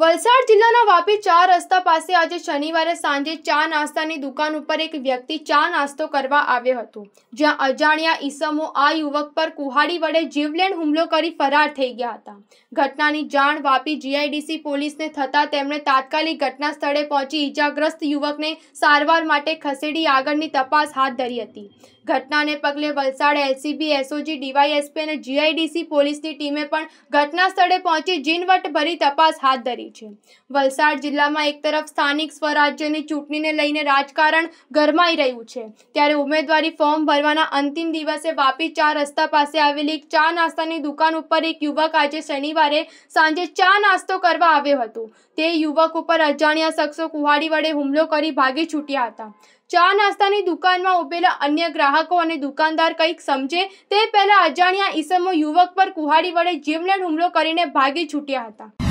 વલસાડ જિલ્લાના વાપી ચાર રસ્તા પાસે આજે શનિવારે સાંજે ચા નાસ્તાની દુકાન ઉપર એક વ્યક્તિ ચા નાસ્તો કરવા આવ્યો હતો જ્યાં અજાણ્યા ઈસમો આ યુવક પર કુહાડી વડે જીવલેણ હુમલો કરી ફરાર થઈ ગયા હતા ઘટનાની જાણ વાપી જીઆઈડીસી પોલીસને થતાં તેમણે તાત્કાલિક ઘટના સ્થળે પહોંચી ઈજાગ્રસ્ત યુવકને સારવાર માટે ખસેડી આગળની તપાસ હાથ ધરી હતી ઘટનાને પગલે વલસાડ એલસીબી એસઓજી ડીવાયએસપી અને જીઆઈડીસી પોલીસની ટીમે પણ ઘટના સ્થળે પહોંચી જીનવટભરી તપાસ હાથ ધરી છે વલસાડ જિલ્લામાં એક તરફ સ્થાનિક સ્વરાજ્યની ચૂંટણીને લઈને રાજકારણ ગરમાઈ રહ્યું છે ત્યારે ઉમેદવારી ફોર્મ ભરવાના અંતિમ દિવસે વાપી ચાર રસ્તા પાસે આવેલી એક ચા નાસ્તાની દુકાન ઉપર એક યુવક આજે શનિવારે સાંજે ચા નાસ્તો કરવા આવ્યો હતો તે યુવક ઉપર અજાણ્યા શખ્સો કુહાડી વડે હુમલો કરી ભાગી છૂટ્યા હતા ચા નાસ્તાની દુકાનમાં ઉભેલા અન્ય ગ્રાહકો અને દુકાનદાર કંઈક સમજે તે પહેલા અજાણ્યા ઈસમો યુવક પર કુહાડી વડે જીવલેણ હુમલો કરીને ભાગી છૂટ્યા હતા